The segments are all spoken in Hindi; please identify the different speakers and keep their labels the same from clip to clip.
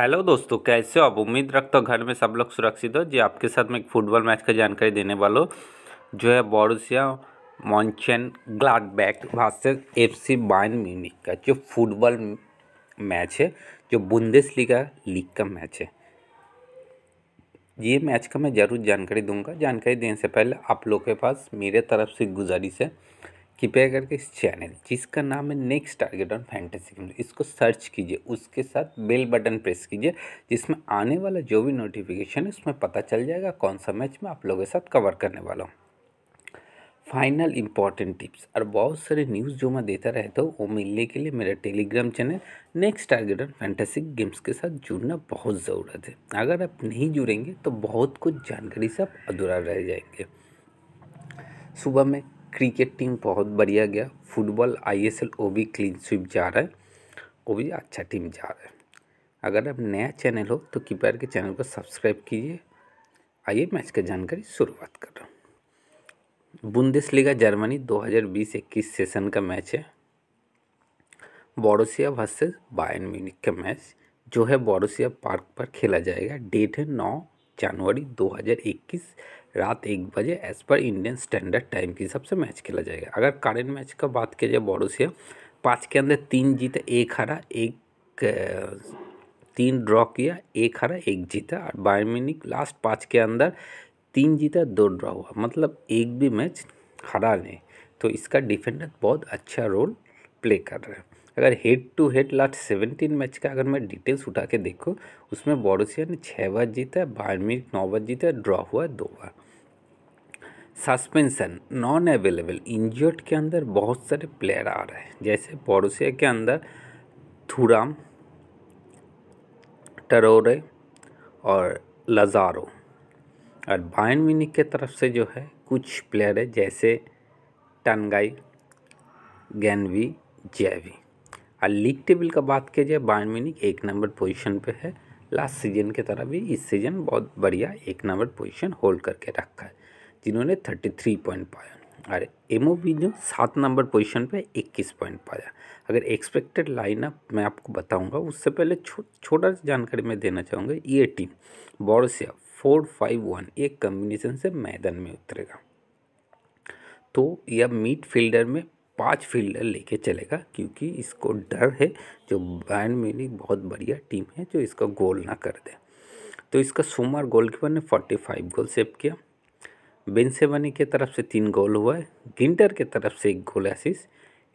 Speaker 1: हेलो दोस्तों कैसे हो आप उम्मीद रखते हो घर में सब लोग सुरक्षित हो जी आपके साथ मैं एक फुटबॉल मैच का जानकारी देने वाला हूँ जो है बोरुसिया मॉन्चन ग्लाडबैक वर्सेस सी बाइन म्यूनिक का जो फुटबॉल मैच है जो बुंदेस लीगा लीग का मैच है ये मैच का मैं ज़रूर जानकारी दूंगा जानकारी देने से पहले आप लोग के पास मेरे तरफ से गुजारिश है कृपया करके इस चैनल जिसका नाम है next target on fantasy games इसको सर्च कीजिए उसके साथ बेल बटन प्रेस कीजिए जिसमें आने वाला जो भी नोटिफिकेशन है उसमें पता चल जाएगा कौन सा मैच मैं आप लोगों के साथ कवर करने वाला हूँ फाइनल इंपॉर्टेंट टिप्स और बहुत सारे न्यूज़ जो मैं देता रहता हूँ वो मिलने के लिए मेरा Telegram channel next target on fantasy games के साथ जुड़ना बहुत ज़रूरत है अगर आप नहीं जुड़ेंगे तो बहुत कुछ जानकारी से आप अधूरा रह जाएंगे सुबह में क्रिकेट टीम बहुत बढ़िया गया फुटबॉल आई एस एल वो भी क्लीन स्विप जा रहा है वो भी अच्छा टीम जा रहा है अगर आप नया चैनल हो तो कीपर के चैनल को सब्सक्राइब कीजिए आइए मैच की जानकारी शुरुआत कर रहा हूँ बुंदेसलीगा जर्मनी 2020-21 सेशन का मैच है बोरोसिया वर्सेस बायन म्यूनिक का मैच जो है बोरोसिया पार्क पर खेला जाएगा डेट है नौ जनवरी इक्कीस रात एक बजे as per Indian standard time के हिसाब से मैच खेला जाएगा अगर करंट मैच का बात किया जाए बॉडोसिया पाँच के अंदर तीन जीता एक हरा एक तीन ड्रॉ किया एक हरा एक जीता और बायोमिनिक लास्ट पाँच के अंदर तीन जीता दो ड्रॉ हुआ मतलब एक भी मैच हरा नहीं तो इसका डिफेंडर बहुत अच्छा रोल प्ले कर रहा है अगर head to head last seventeen match का अगर मैं डिटेल्स उठा के देखूँ उसमें बॉडोसिया ने छः बार जीता बारमिर नौ बार जीता ड्रॉ हुआ दो बार सस्पेंशन नॉन अवेलेबल इंजर्ड के अंदर बहुत सारे प्लेयर आ रहे हैं जैसे पड़ोसिया के अंदर थुराम टरोरे और लजारो और बायन मिनिक के तरफ से जो है कुछ प्लेयर है जैसे टनगाई गैनवी जैवी और लीग टेबल का बात किया जाए बायन मिनिक एक नंबर पोजीशन पे है लास्ट सीजन की तरह भी इस सीजन बहुत बढ़िया एक नंबर पोजीशन होल्ड करके रखा है जिन्होंने थर्टी थ्री पॉइंट पाया और एम ओ बी जो सात नंबर पोजीशन पे इक्कीस पॉइंट पाया अगर एक्सपेक्टेड लाइनअप मैं आपको बताऊंगा उससे पहले छोटा सा जानकारी मैं देना चाहूँगा ये team Borussia four five one एक कम्बिनेशन से मैदान में उतरेगा तो यह मिड फील्डर में पांच फील्डर लेके चलेगा क्योंकि इसको डर है जो बैंड मेरी बहुत बढ़िया टीम है जो इसका गोल ना कर दे तो इसका सोमवार गोलकीपर ने 45 गोल सेव किया बेंसेवनी के तरफ से तीन गोल हुआ है गिंटर के तरफ से एक गोल एसिस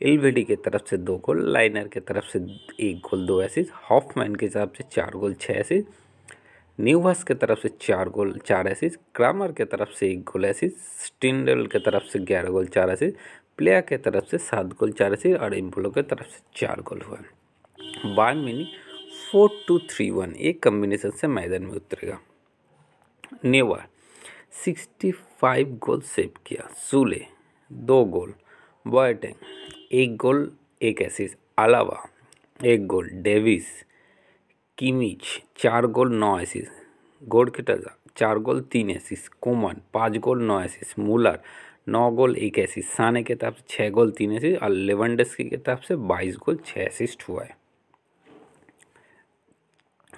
Speaker 1: एलवेडी के तरफ से दो गोल लाइनर के तरफ से एक गोल दो एसिस हॉफमैन के तरफ से चार गोल छः एसिस न्यूहस के तरफ से चार गोल चार एसिस क्रामर के तरफ से एक गोल एसिस स्टिंडल के तरफ से ग्यारह गोल चार एसिस प्लेयर के तरफ से सात गोल चार एसिस और इम्पोलो के तरफ से चार गोल हुआ बार मिनी फोर टू थ्री वन एक कम्बिनेशन से मैदान में उतरेगा Neuer sixty five goal save किया सूले दो गोल बॉयटेंग एक गोल एक एसिस अलावा एक गोल डेविस किमिच चार गोल नौ एसिस गोडकिटजा चार गोल तीन एसिस कोमन पाँच गोल नौ एसिस मूलर नौ गोल एक एसिस साने के तरफ से छः गोल तीन एसिस और लेवनडेस की तरफ से बाईस गोल छः एसिस्ट हुआ है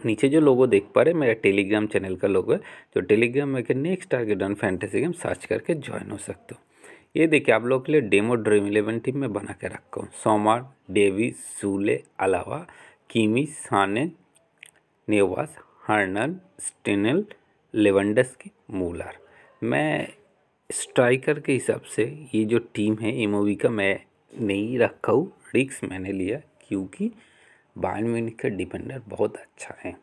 Speaker 1: नीचे जो लोगो देख पा रहे हैं मेरा टेलीग्राम चैनल का लोगो है तो टेलीग्राम में next target on fantasy game search करके ज्वाइन हो सकते हो ये देखिए आप लोगों के लिए डेमो ड्रीम इलेवन टीम में बना के रखा हूँ सोमार डेवी सूले अलावा कीमी साने नेवास हर्नल स्टेनल लेवेंडस की मूलर मैं स्ट्राइकर के हिसाब से ये जो टीम है इमोवी का मैं नहीं रखा हूँ रिक्स मैंने लिया क्योंकि बाइन म्यूनिक का डिफेंडर बहुत अच्छा है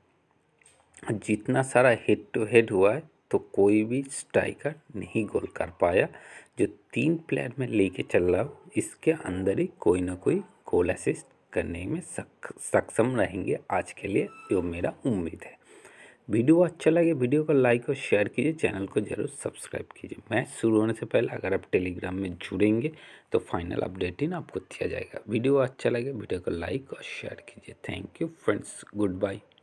Speaker 1: जितना सारा हेड टू हेड हुआ है तो कोई भी स्ट्राइकर नहीं गोल कर पाया जो तीन प्लेयर में लेके चल रहा हूँ इसके अंदर ही कोई ना कोई गोल असिस्ट करने में सक्षम रहेंगे आज के लिए जो मेरा उम्मीद है वीडियो अच्छा लगे वीडियो को लाइक और शेयर कीजिए चैनल को जरूर सब्सक्राइब कीजिए मैच शुरू होने से पहले अगर आप टेलीग्राम में जुड़ेंगे तो फाइनल अपडेट ना आपको दिया जाएगा वीडियो अच्छा लगे वीडियो को लाइक और शेयर कीजिए thank you friends good bye